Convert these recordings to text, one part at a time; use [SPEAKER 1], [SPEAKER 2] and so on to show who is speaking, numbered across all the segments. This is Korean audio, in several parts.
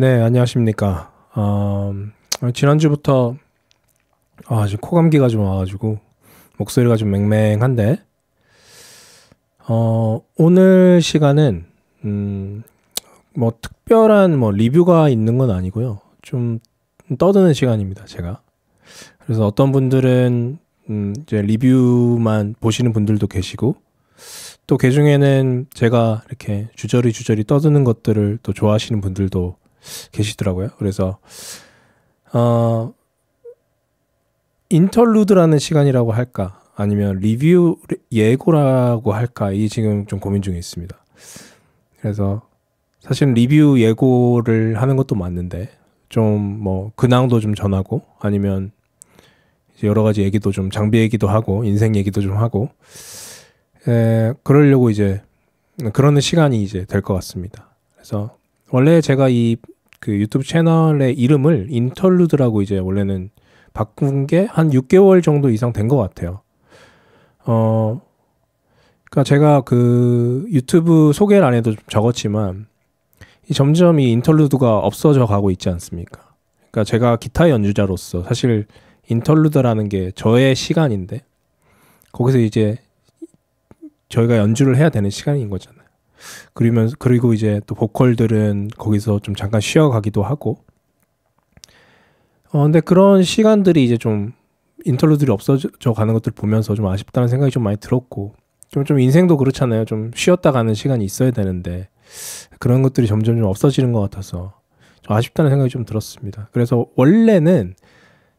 [SPEAKER 1] 네, 안녕하십니까. 어, 지난주부터 아, 지금 코 감기가 좀 와가지고 목소리가 좀 맹맹한데 어, 오늘 시간은 음, 뭐 특별한 뭐 리뷰가 있는 건 아니고요. 좀 떠드는 시간입니다, 제가. 그래서 어떤 분들은 음, 이제 리뷰만 보시는 분들도 계시고 또그 중에는 제가 이렇게 주저리 주저리 떠드는 것들을 또 좋아하시는 분들도 계시더라고요. 그래서 어, 인터루드라는 시간이라고 할까 아니면 리뷰 예고라고 할까 이 지금 좀 고민 중에 있습니다. 그래서 사실 리뷰 예고를 하는 것도 맞는데 좀 뭐 근황도 좀 전하고 아니면 여러 가지 얘기도 좀 장비 얘기도 하고 인생 얘기도 좀 하고 에, 그러려고 이제 그러는 시간이 이제 될 것 같습니다. 그래서 원래 제가 이 그 유튜브 채널의 이름을 인터루드라고 이제 원래는 바꾼 게 한 6개월 정도 이상 된 것 같아요. 어, 그니까 제가 그 유튜브 소개를 안도 적었지만 이 점점 이 인터루드가 없어져 가고 있지 않습니까? 그니까 제가 기타 연주자로서 사실 인터루드라는 게 저의 시간인데 거기서 이제 저희가 연주를 해야 되는 시간인 거잖아요. 그러면 그리고 이제 또 보컬들은 거기서 좀 잠깐 쉬어가기도 하고 어 근데 그런 시간들이 이제 좀 인터루들이 없어져 가는 것들 보면서 좀 아쉽다는 생각이 좀 많이 들었고 좀, 좀 인생도 그렇잖아요. 좀 쉬었다 가는 시간이 있어야 되는데 그런 것들이 점점 좀 없어지는 것 같아서 좀 아쉽다는 생각이 좀 들었습니다. 그래서 원래는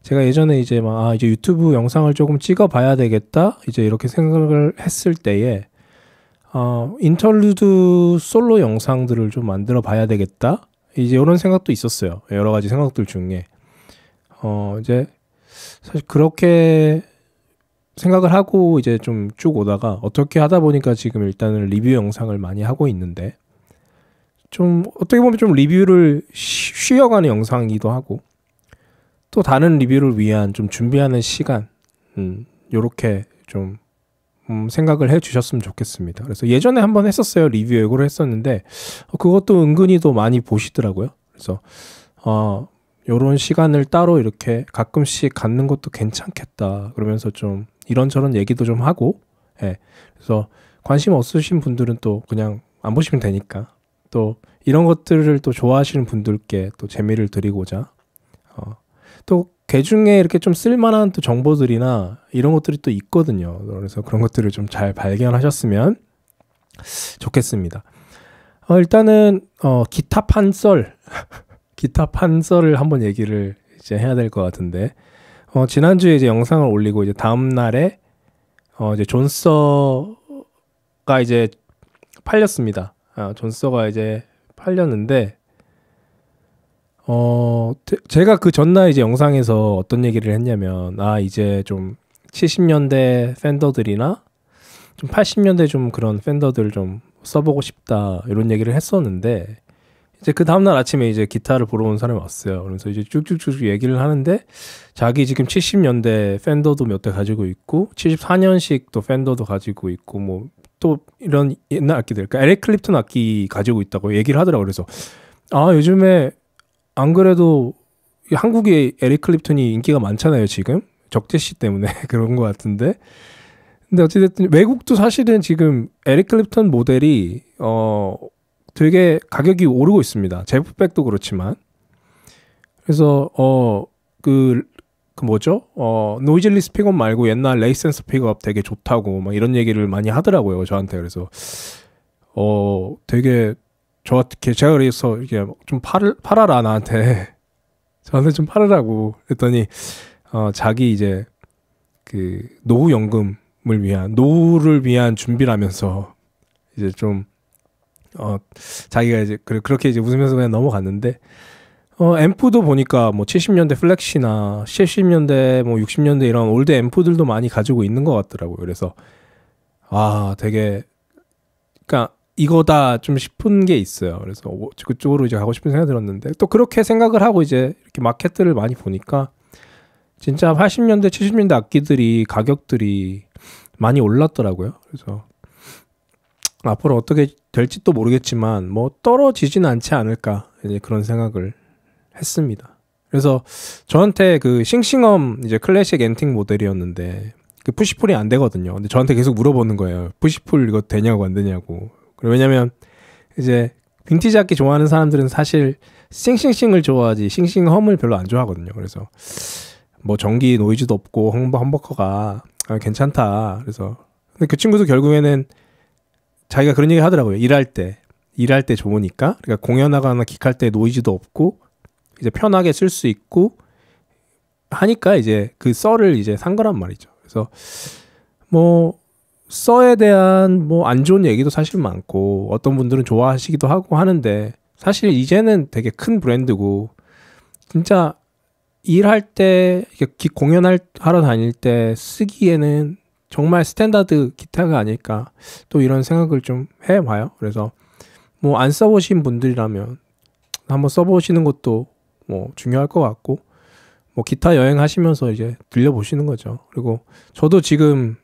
[SPEAKER 1] 제가 예전에 이제 막 아, 이제 유튜브 영상을 조금 찍어 봐야 되겠다 이제 이렇게 생각을 했을 때에 어, 인터루드 솔로 영상들을 좀 만들어 봐야 되겠다. 이제 이런 생각도 있었어요. 여러 가지 생각들 중에. 어, 이제 사실 그렇게 생각을 하고 이제 좀 쭉 오다가 어떻게 하다 보니까 지금 일단은 리뷰 영상을 많이 하고 있는데 좀 어떻게 보면 좀 리뷰를 쉬어가는 영상이기도 하고 또 다른 리뷰를 위한 좀 준비하는 시간 음 요렇게 좀 음, 생각을 해 주셨으면 좋겠습니다. 그래서 예전에 한번 했었어요. 리뷰 예고를 했었는데 어, 그것도 은근히도 많이 보시더라고요. 그래서 어, 요런 시간을 따로 이렇게 가끔씩 갖는 것도 괜찮겠다. 그러면서 좀 이런저런 얘기도 좀 하고 예. 그래서 관심 없으신 분들은 또 그냥 안 보시면 되니까 또 이런 것들을 또 좋아하시는 분들께 또 재미를 드리고자 어, 또 개중에 이렇게 좀 쓸만한 또 정보들이나 이런 것들이 또 있거든요. 그래서 그런 것들을 좀 잘 발견하셨으면 좋겠습니다. 어, 일단은 어, 기타 판썰, 기타 판썰을 한번 얘기를 이제 해야 될 것 같은데 어, 지난주에 이제 영상을 올리고 이제 다음 날에 어, 이제 존서가 이제 팔렸습니다. 아, 존서가 이제 팔렸는데 어, 데, 제가 그 전날 이제 영상에서 어떤 얘기를 했냐면, 아, 이제 좀 70년대 팬더들이나 좀 80년대 좀 그런 팬더들 좀 써보고 싶다, 이런 얘기를 했었는데, 이제 그 다음날 아침에 이제 기타를 보러 온 사람이 왔어요. 그래서 이제 쭉쭉쭉 얘기를 하는데, 자기 지금 70년대 팬더도 몇 대 가지고 있고, 74년식 또 팬더도 가지고 있고, 뭐, 또 이런 옛날 악기들, 그러니까 에릭 클립튼 악기 가지고 있다고 얘기를 하더라고요. 그래서, 아, 요즘에 안 그래도 한국에 에릭 클립턴이 인기가 많잖아요 지금 적재시 때문에 그런 것 같은데 근데 어찌됐든 외국도 사실은 지금 에릭 클립턴 모델이 어 되게 가격이 오르고 있습니다 제프백도 그렇지만 그래서 어 그 그 뭐죠 어 노이즐리스 피업 말고 옛날 레이센스 픽업 되게 좋다고 막 이런 얘기를 많이 하더라고요 저한테 그래서 어 되게 저 어떻게 제가 그래서 이게 좀 팔을 팔아라 나한테 저한테 좀 팔으라고 했더니 어 자기 이제 그 노후 연금을 위한 노후를 위한 준비라면서 이제 좀 어 자기가 이제 그렇게 그 이제 웃으면서 그냥 넘어갔는데 어 앰프도 보니까 뭐 70년대 플렉시나 70년대 뭐 60년대 이런 올드 앰프들도 많이 가지고 있는 것 같더라고요. 그래서 아 되게 그니까 이거다 좀 싶은 게 있어요. 그래서 그쪽으로 이제 가고 싶은 생각이 들었는데 또 그렇게 생각을 하고 이제 이렇게 마켓들을 많이 보니까 진짜 80년대, 70년대 악기들이 가격들이 많이 올랐더라고요. 그래서 앞으로 어떻게 될지 도 모르겠지만 뭐 떨어지진 않지 않을까 이제 그런 생각을 했습니다. 그래서 저한테 그 싱싱엄 이제 클래식 엔팅 모델이었는데 그 푸시풀이 안 되거든요. 근데 저한테 계속 물어보는 거예요. 푸시풀 이거 되냐고 안 되냐고. 그리고 왜냐면 이제 빈티지 악기 좋아하는 사람들은 사실 싱싱싱을 좋아하지 싱싱험을 별로 안 좋아하거든요. 그래서 뭐 전기 노이즈도 없고 험버 험버커가 아, 괜찮다. 그래서 근데 그 친구도 결국에는 자기가 그런 얘기 하더라고요. 일할 때 일할 때 좋으니까 그러니까 공연하거나 기할 때 노이즈도 없고 이제 편하게 쓸 수 있고 하니까 이제 그 썰을 이제 산 거란 말이죠. 그래서 뭐 써에 대한 뭐 안 좋은 얘기도 사실 많고 어떤 분들은 좋아하시기도 하고 하는데 사실 이제는 되게 큰 브랜드고 진짜 일할 때 이렇게 공연할 하러 다닐 때 쓰기에는 정말 스탠다드 기타가 아닐까 또 이런 생각을 좀 해봐요. 그래서 뭐 안 써보신 분들이라면 한번 써보시는 것도 뭐 중요할 것 같고 뭐 기타 여행하시면서 이제 들려보시는 거죠. 그리고 저도 지금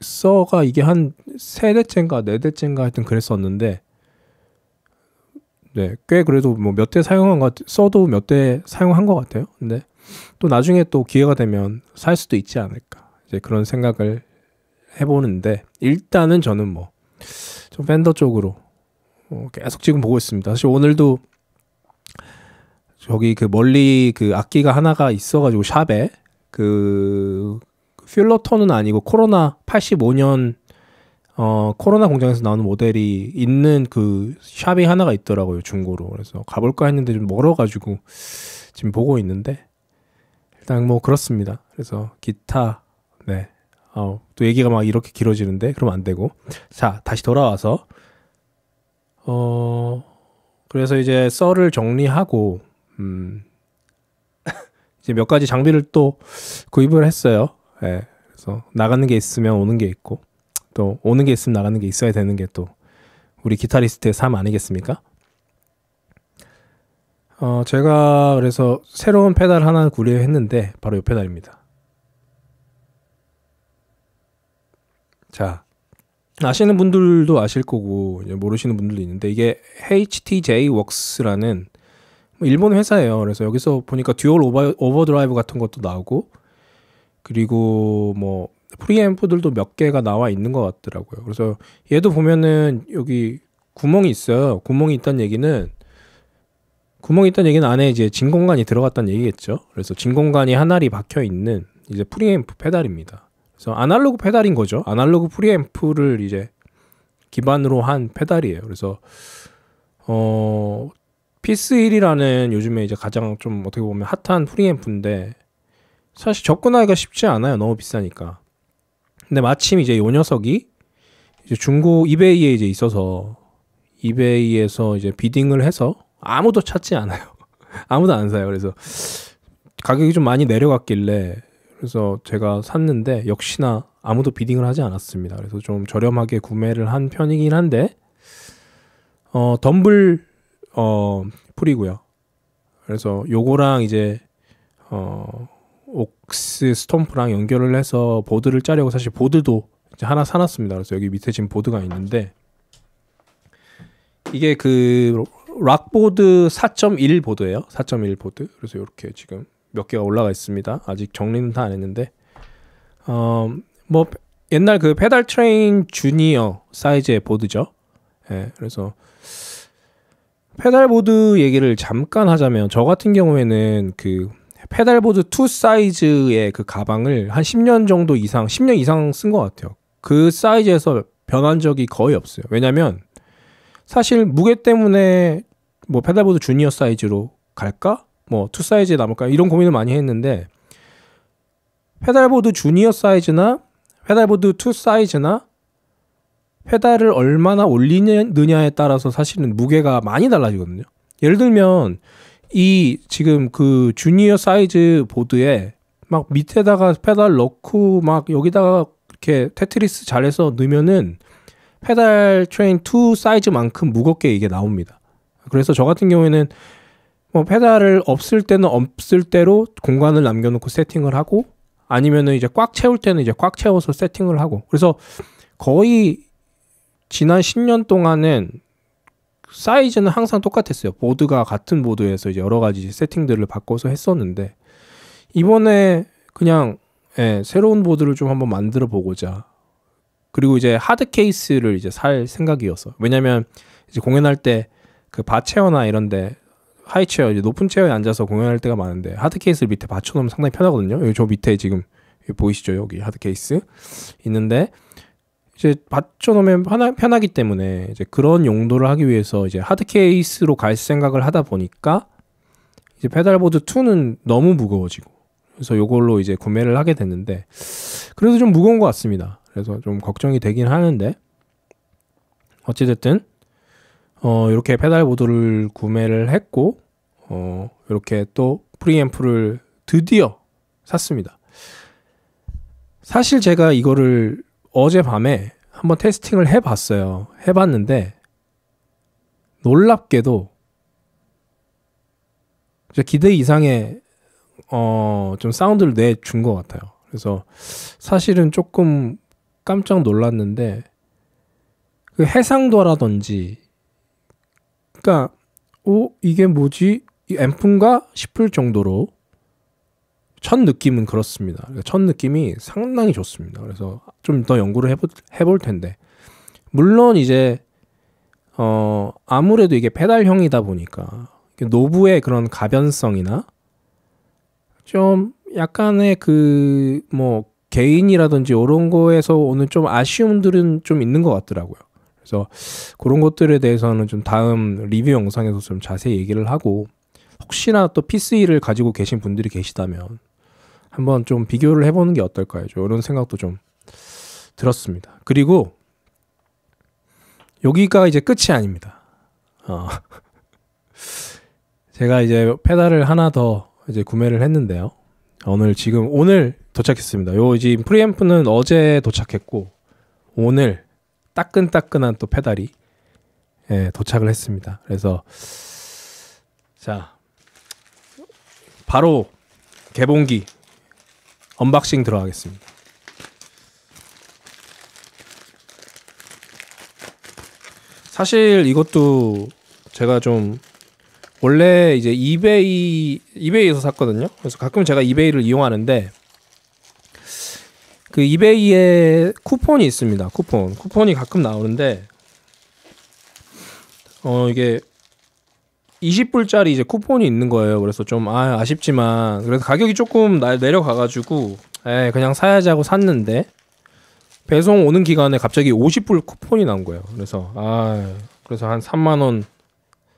[SPEAKER 1] 믹서가 이게 한 세 대째인가 네 대째인가 하여튼 그랬었는데 네, 꽤 그래도 뭐 몇 대 사용한 것 같, 아 써도 몇 대 사용한 것 같아요. 근데 또 나중에 또 기회가 되면 살 수도 있지 않을까. 이제 그런 생각을 해보는데 일단은 저는 뭐좀 팬더 쪽으로 어, 계속 지금 보고 있습니다. 사실 오늘도 저기 그 멀리 그 악기가 하나가 있어가지고 샵에 그 퓰러톤은 아니고 코로나 85년 어 코로나 공장에서 나오는 모델이 있는 그 샵이 하나가 있더라고요 중고로 그래서 가볼까 했는데 좀 멀어가지고 지금 보고 있는데 일단 뭐 그렇습니다 그래서 기타 네 어, 또 얘기가 막 이렇게 길어지는데 그럼 안 되고 자 다시 돌아와서 어 그래서 이제 썰을 정리하고 음 이제 몇 가지 장비를 또 구입을 했어요 예. 그래서 나가는 게 있으면 오는 게 있고 또 오는 게 있으면 나가는 게 있어야 되는 게 또 우리 기타리스트의 삶 아니겠습니까? 어, 제가 그래서 새로운 페달 하나 구려했는데 바로 이 페달입니다. 자, 아시는 분들도 아실 거고 모르시는 분들도 있는데 이게 HTJ Works라는 일본 회사예요. 그래서 여기서 보니까 듀얼 오버, 오버드라이브 같은 것도 나오고 그리고 뭐 프리앰프들도 몇 개가 나와 있는 것 같더라고요. 그래서 얘도 보면은 여기 구멍이 있어요. 구멍이 있다는 얘기는 구멍이 있다는 얘기는 안에 이제 진공관이 들어갔다는 얘기겠죠. 그래서 진공관이하나이 박혀 있는 이제 프리앰프 페달입니다. 그래서 아날로그 페달인 거죠. 아날로그 프리앰프를 이제 기반으로 한 페달이에요. 그래서 어 피스 1이라는 요즘에 이제 가장 좀 어떻게 보면 핫한 프리앰프인데 사실 접근하기가 쉽지 않아요. 너무 비싸니까. 근데 마침 이제 요 녀석이 이제 중고 이베이에 이제 있어서 이베이에서 이제 비딩을 해서 아무도 찾지 않아요. 아무도 안 사요. 그래서 가격이 좀 많이 내려갔길래 그래서 제가 샀는데 역시나 아무도 비딩을 하지 않았습니다. 그래서 좀 저렴하게 구매를 한 편이긴 한데 어 덤블 어 풀이고요. 그래서 요거랑 이제 어 옥스 스톰프랑 연결을 해서 보드를 짜려고 사실 보드도 하나 사놨습니다. 그래서 여기 밑에 지금 보드가 있는데 이게 그 락보드 4.1 보드예요. 4.1 보드. 그래서 이렇게 지금 몇 개가 올라가 있습니다. 아직 정리는 다 안 했는데 어, 뭐 옛날 그 페달 트레인 주니어 사이즈의 보드죠. 예, 그래서 페달보드 얘기를 잠깐 하자면 저 같은 경우에는 그 페달보드 2 사이즈의 그 가방을 한 10년 정도 이상, 10년 이상 쓴 것 같아요. 그 사이즈에서 변한 적이 거의 없어요. 왜냐면 사실 무게 때문에 뭐 페달보드 주니어 사이즈로 갈까? 뭐 투 사이즈에 남을까? 이런 고민을 많이 했는데 페달보드 주니어 사이즈나 페달보드 투 사이즈나 페달을 얼마나 올리느냐에 따라서 사실은 무게가 많이 달라지거든요. 예를 들면 이 지금 그 주니어 사이즈 보드에 막 밑에다가 페달 넣고 막 여기다가 이렇게 테트리스 잘해서 넣으면은 페달 트레인 2 사이즈만큼 무겁게 이게 나옵니다. 그래서 저 같은 경우에는 뭐 페달을 없을 때는 없을 대로 공간을 남겨놓고 세팅을 하고 아니면은 이제 꽉 채울 때는 이제 꽉 채워서 세팅을 하고 그래서 거의 지난 10년 동안은 사이즈는 항상 똑같았어요. 보드가 같은 보드에서 이제 여러 가지 세팅들을 바꿔서 했었는데 이번에 그냥 예, 새로운 보드를 좀 한번 만들어 보고자 그리고 이제 하드 케이스를 이제 살 생각이었어. 왜냐면 이제 공연할 때 그 바체어나 이런데 하이 체어 이제 높은 체어에 앉아서 공연할 때가 많은데 하드 케이스를 밑에 받쳐놓으면 상당히 편하거든요. 여기 저 밑에 지금 보이시죠 여기 하드 케이스 있는데 이제 받쳐놓으면 편하, 편하기 때문에 이제 그런 용도를 하기 위해서 이제 하드 케이스로 갈 생각을 하다 보니까 이제 페달보드 2는 너무 무거워지고 그래서 이걸로 이제 구매를 하게 됐는데 그래도 좀 무거운 것 같습니다. 그래서 좀 걱정이 되긴 하는데 어찌됐든 어 이렇게 페달보드를 구매를 했고 어 이렇게 또 프리앰프를 드디어 샀습니다. 사실 제가 이거를 어젯밤에 한번 테스팅을 해봤어요. 해봤는데 놀랍게도 기대 이상의 어, 좀 사운드를 내준 것 같아요. 그래서 사실은 조금 깜짝 놀랐는데 그 해상도라든지 그러니까 오 이게 뭐지 이 앰프인가 싶을 정도로 첫 느낌은 그렇습니다. 그러니까 첫 느낌이 상당히 좋습니다. 그래서 좀 더 연구를 해보, 해볼 텐데. 물론 이제, 어, 아무래도 이게 페달형이다 보니까 노브의 그런 가변성이나 좀 약간의 그 뭐 개인이라든지 이런 거에서 오는 좀 아쉬움들은 좀 있는 것 같더라고요. 그래서 그런 것들에 대해서는 좀 다음 리뷰 영상에서 좀 자세히 얘기를 하고 혹시나 또 PC를 가지고 계신 분들이 계시다면 한번 좀 비교를 해보는 게 어떨까요? 이런 생각도 좀 들었습니다. 그리고 여기가 이제 끝이 아닙니다. 어. 제가 이제 페달을 하나 더 이제 구매를 했는데요. 오늘 지금 오늘 도착했습니다. 요 지금 프리앰프는 어제 도착했고 오늘 따끈따끈한 또 페달이 예, 도착을 했습니다. 그래서 자 바로 개봉기 언박싱 들어가겠습니다. 사실 이것도 제가 좀 원래 이제 이베이 이베이에서 샀거든요. 그래서 가끔 제가 이베이를 이용하는데 그 이베이에 쿠폰이 있습니다. 쿠폰 쿠폰이 가끔 나오는데 어 이게 20불짜리 이제 쿠폰이 있는 거예요. 그래서 좀 아, 아쉽지만 그래서 가격이 조금 날 내려가가지고 에 예, 그냥 사야지 하고 샀는데 배송 오는 기간에 갑자기 50불 쿠폰이 난 거예요. 그래서 아 그래서 한 3만 원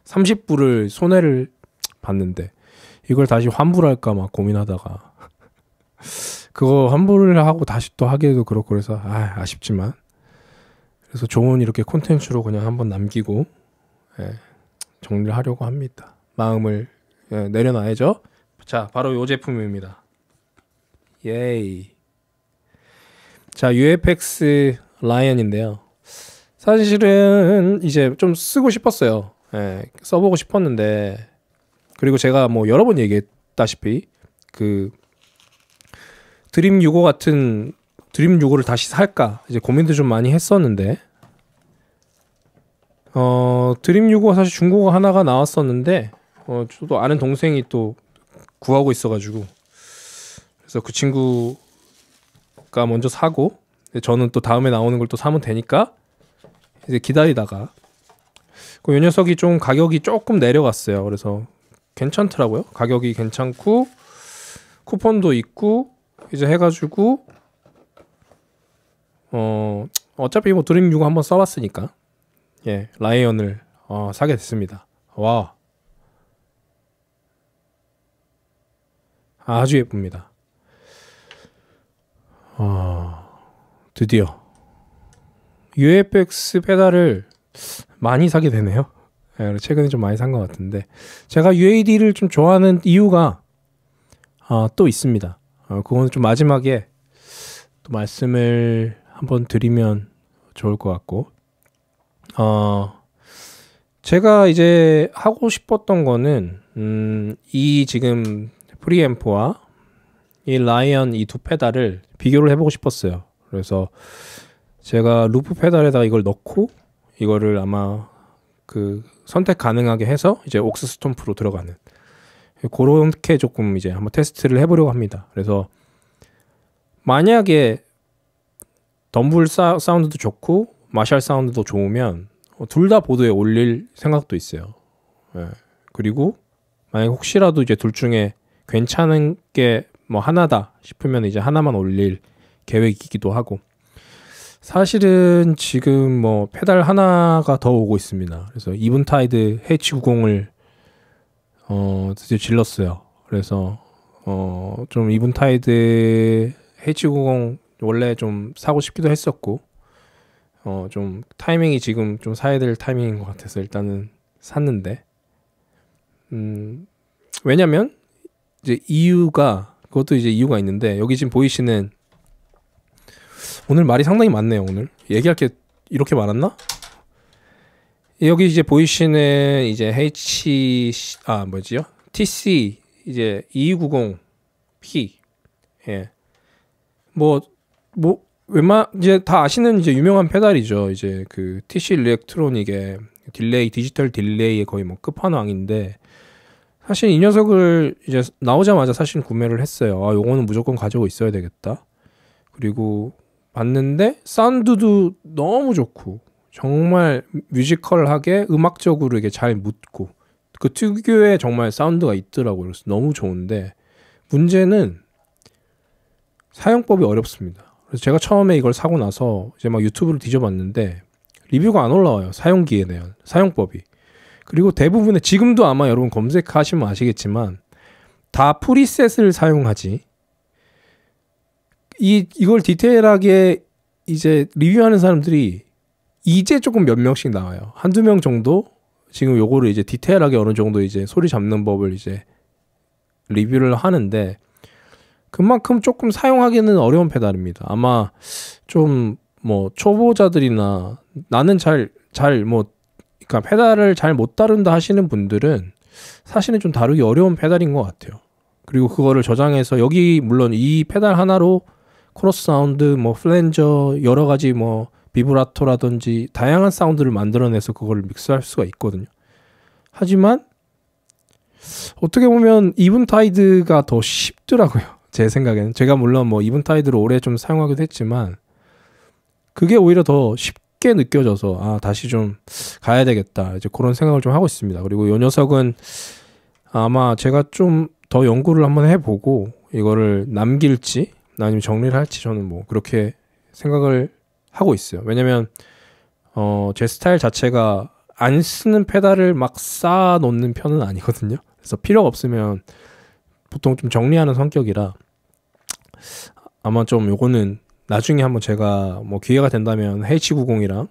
[SPEAKER 1] 30불을 손해를 봤는데 이걸 다시 환불할까 막 고민하다가 그거 환불을 하고 다시 또 하기에도 그렇고 그래서 아, 아쉽지만 그래서 좋은 이렇게 콘텐츠로 그냥 한번 남기고 예. 정리를 하려고 합니다. 마음을 예, 내려놔야죠. 자, 바로 이 제품입니다. 예이. 자, UFX 라이언인데요. 사실은 이제 좀 쓰고 싶었어요. 예, 써보고 싶었는데 그리고 제가 뭐 여러 번 얘기했다시피 그 드림 유고 같은 드림 유고를 다시 살까 이제 고민도 좀 많이 했었는데 어, 드림 유고가 사실 중고가 하나가 나왔었는데 어, 저도 아는 동생이 또 구하고 있어가지고 그래서 그 친구가 먼저 사고 저는 또 다음에 나오는 걸 또 사면 되니까 이제 기다리다가 그요 녀석이 좀 가격이 조금 내려갔어요. 그래서 괜찮더라고요. 가격이 괜찮고 쿠폰도 있고 이제 해가지고 어 어차피 뭐 드림 유고 한번 써봤으니까 예, 라이언을 어, 사게 됐습니다. 와. 아주 예쁩니다. 어, 드디어 UFX 페달을 많이 사게 되네요. 예, 최근에 좀 많이 산 것 같은데 제가 UAD를 좀 좋아하는 이유가 어, 또 있습니다. 어, 그거는 좀 마지막에 또 말씀을 한번 드리면 좋을 것 같고 어, 제가 이제 하고 싶었던 거는, 음, 이 지금 프리앰프와 이 라이언 이 두 페달을 비교를 해보고 싶었어요. 그래서 제가 루프 페달에다 이걸 넣고 이거를 아마 그 선택 가능하게 해서 이제 옥스 스톰프로 들어가는 그렇게 조금 이제 한번 테스트를 해보려고 합니다. 그래서 만약에 덤블 사, 운드도 좋고 마샬 사운드도 좋으면 둘 다 보드에 올릴 생각도 있어요. 예. 그리고 만약 혹시라도 이제 둘 중에 괜찮은 게 뭐 하나다 싶으면 이제 하나만 올릴 계획이기도 하고 사실은 지금 뭐 페달 하나가 더 오고 있습니다. 그래서 이분타이드 해치 구공을어 드디어 질렀어요. 그래서 어좀 이분타이드 해치 구공 원래 좀 사고 싶기도 했었고 어, 좀 타이밍이 지금 좀 사야 될 타이밍인 것 같아서 일단은 샀는데, 음, 왜냐면 이제 이유가 그것도 이제 이유가 있는데 여기 지금 보이시는 오늘 말이 상당히 많네요 오늘 얘기할 게 이렇게 많았나? 여기 이제 보이시는 이제 H 아 뭐지요? TC 이제 2290P 예. 뭐뭐 뭐 웬만 이제 다 아시는 이제 유명한 페달이죠. 이제 그 TC 일렉트로닉의 딜레이 디지털 딜레이의 거의 뭐 끝판왕인데 사실 이 녀석을 이제 나오자마자 사실 구매를 했어요. 아, 요거는 무조건 가지고 있어야 되겠다. 그리고 봤는데 사운드도 너무 좋고 정말 뮤지컬하게 음악적으로 이게 잘 묻고 그 특유의 정말 사운드가 있더라고요. 그래서 너무 좋은데 문제는 사용법이 어렵습니다. 그래서 제가 처음에 이걸 사고 나서 이제 막 유튜브를 뒤져봤는데 리뷰가 안 올라와요. 사용기에 대한 사용법이. 그리고 대부분의 지금도 아마 여러분 검색하시면 아시겠지만 다 프리셋을 사용하지. 이 이걸 디테일하게 이제 리뷰하는 사람들이 이제 조금 몇 명씩 나와요. 한두 명 정도 지금 요거를 이제 디테일하게 어느 정도 이제 소리 잡는 법을 이제 리뷰를 하는데 그만큼 조금 사용하기는 어려운 페달입니다. 아마 좀 뭐 초보자들이나 나는 잘 잘 뭐 그러니까 페달을 잘 못 다룬다 하시는 분들은 사실은 좀 다루기 어려운 페달인 것 같아요. 그리고 그거를 저장해서 여기 물론 이 페달 하나로 크로스 사운드, 뭐 플랜저 여러 가지 뭐 비브라토라든지 다양한 사운드를 만들어내서 그걸 믹스할 수가 있거든요. 하지만 어떻게 보면 이븐 타이드가 더 쉽더라고요. 제 생각에는 제가 물론 뭐이븐 타이드를 오래 좀 사용하기도 했지만 그게 오히려 더 쉽게 느껴져서 아 다시 좀 가야 되겠다 이제 그런 생각을 좀 하고 있습니다. 그리고 요 녀석은 아마 제가 좀 더 연구를 한번 해보고 이거를 남길지 아니면 정리를 할지 저는 뭐 그렇게 생각을 하고 있어요. 왜냐면 어 제 스타일 자체가 안 쓰는 페달을 막 쌓아 놓는 편은 아니거든요. 그래서 필요가 없으면 보통 좀 정리하는 성격이라 아마 좀 요거는 나중에 한번 제가 뭐 기회가 된다면 H90이랑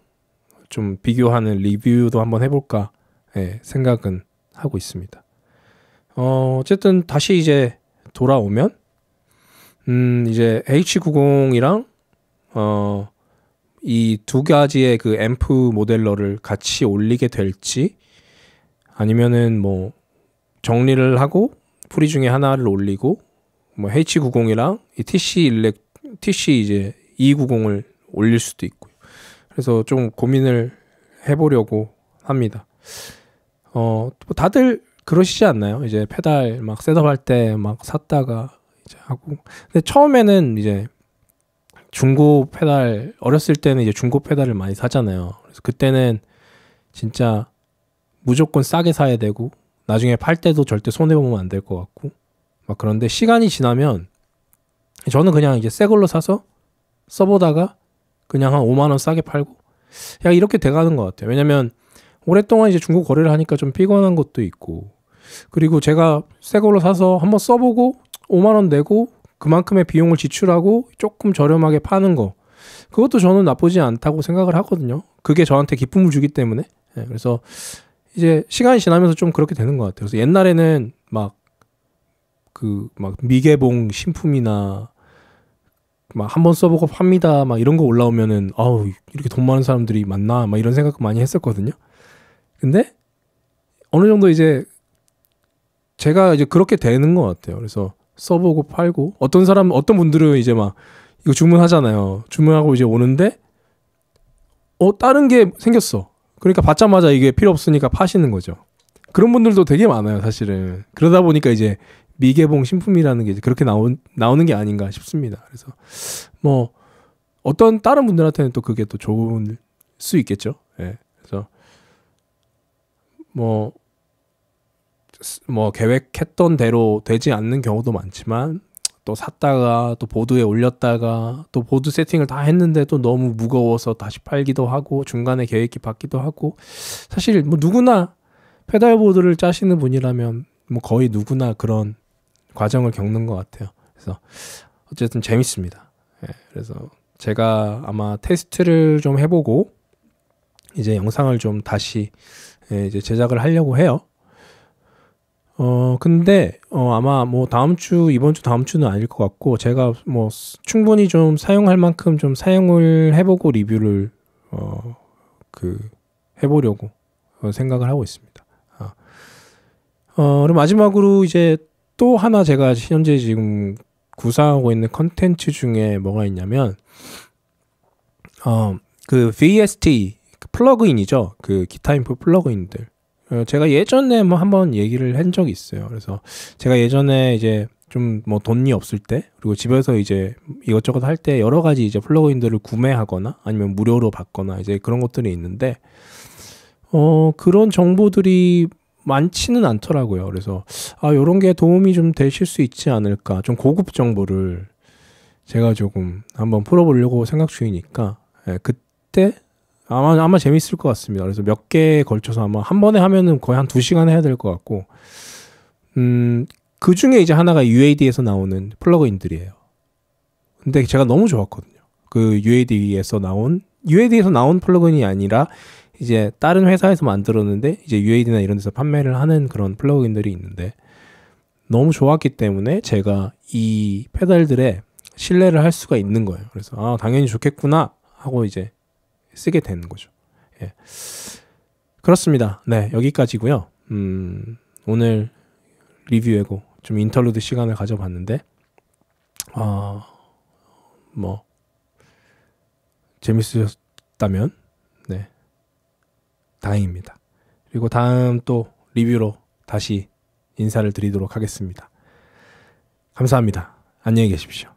[SPEAKER 1] 좀 비교하는 리뷰도 한번 해볼까 예, 생각은 하고 있습니다. 어, 어쨌든 다시 이제 돌아오면 음 이제 H90이랑 어이두 가지의 그 앰프 모델러를 같이 올리게 될지 아니면은 뭐 정리를 하고 프리 중에 하나를 올리고 뭐 H90이랑 이 TC 일렉 TC 이제 290을 올릴 수도 있고요. 그래서 좀 고민을 해보려고 합니다. 어, 뭐 다들 그러시지 않나요? 이제 페달 막 셋업할 때 막 샀다가 이제 하고. 근데 처음에는 이제 중고 페달 어렸을 때는 이제 중고 페달을 많이 사잖아요. 그래서 그때는 진짜 무조건 싸게 사야 되고 나중에 팔 때도 절대 손해 보면 안 될 것 같고 막 그런데 시간이 지나면 저는 그냥 이제 새 걸로 사서 써보다가 그냥 한 5만 원 싸게 팔고 야 이렇게 돼가는 것 같아요. 왜냐면 오랫동안 이제 중고 거래를 하니까 좀 피곤한 것도 있고 그리고 제가 새 걸로 사서 한번 써보고 5만 원 내고 그만큼의 비용을 지출하고 조금 저렴하게 파는 거 그것도 저는 나쁘지 않다고 생각을 하거든요. 그게 저한테 기쁨을 주기 때문에 네, 그래서 이제 시간이 지나면서 좀 그렇게 되는 것 같아요. 그래서 옛날에는 막 그막 그 미개봉 신품이나 막한 번 써보고 팝니다 막 이런 거 올라오면은 아우 이렇게 돈 많은 사람들이 많나 막 이런 생각 많이 했었거든요. 근데 어느 정도 이제 제가 이제 그렇게 되는 것 같아요. 그래서 써보고 팔고 어떤 사람 어떤 분들은 이제 막 이거 주문하잖아요. 주문하고 이제 오는데 어 다른 게 생겼어. 그러니까 받자마자 이게 필요 없으니까 파시는 거죠. 그런 분들도 되게 많아요, 사실은. 그러다 보니까 이제 미개봉 신품이라는 게 그렇게 나온, 나오는 게 아닌가 싶습니다. 그래서 뭐 어떤 다른 분들한테는 또 그게 또 좋을 수 있겠죠. 예. 그래서 뭐뭐 뭐 계획했던 대로 되지 않는 경우도 많지만 또 샀다가 또 보드에 올렸다가 또 보드 세팅을 다 했는데 또 너무 무거워서 다시 팔기도 하고 중간에 계획기받기도 하고 사실 뭐 누구나 페달보드를 짜시는 분이라면 뭐 거의 누구나 그런 과정을 겪는 것 같아요. 그래서 어쨌든 재밌습니다. 예, 그래서 제가 아마 테스트를 좀 해보고 이제 영상을 좀 다시 예, 이제 제작을 하려고 해요. 어, 근데, 어, 아마 뭐 다음 주, 이번 주, 다음 주는 아닐 것 같고, 제가 뭐 충분히 좀 사용할 만큼 좀 사용을 해보고 리뷰를, 어, 그, 해보려고 어, 생각을 하고 있습니다. 아. 어, 그럼 마지막으로 이제 또 하나 제가 현재 지금 구사하고 있는 컨텐츠 중에 뭐가 있냐면, 어, 그 VST, 그 플러그인이죠. 그 기타 인풋 플러그인들. 어, 제가 예전에 뭐 한번 얘기를 한 적이 있어요. 그래서 제가 예전에 이제 좀 뭐 돈이 없을 때 그리고 집에서 이제 이것저것 할 때 여러 가지 이제 플러그인들을 구매하거나 아니면 무료로 받거나 이제 그런 것들이 있는데 어 그런 정보들이 많지는 않더라고요. 그래서 아 요런 게 도움이 좀 되실 수 있지 않을까. 좀 고급 정보를 제가 조금 한번 풀어보려고 생각 중이니까 예, 그때 아마 아마 재밌을 것 같습니다. 그래서 몇 개에 걸쳐서 아마 한 번에 하면은 거의 한 두 시간 해야 될 것 같고, 음, 그 중에 이제 하나가 UAD에서 나오는 플러그인들이에요. 근데 제가 너무 좋았거든요. 그 UAD에서 나온 UAD에서 나온 플러그인이 아니라 이제 다른 회사에서 만들었는데 이제 UAD나 이런 데서 판매를 하는 그런 플러그인들이 있는데 너무 좋았기 때문에 제가 이 페달들에 신뢰를 할 수가 있는 거예요. 그래서 아 당연히 좋겠구나 하고 이제 쓰게 되는 거죠. 예. 그렇습니다. 네, 여기까지고요. 음, 오늘 리뷰하고 좀 인터루드 시간을 가져봤는데 어, 뭐 재밌으셨다면 네 다행입니다. 그리고 다음 또 리뷰로 다시 인사를 드리도록 하겠습니다. 감사합니다. 안녕히 계십시오.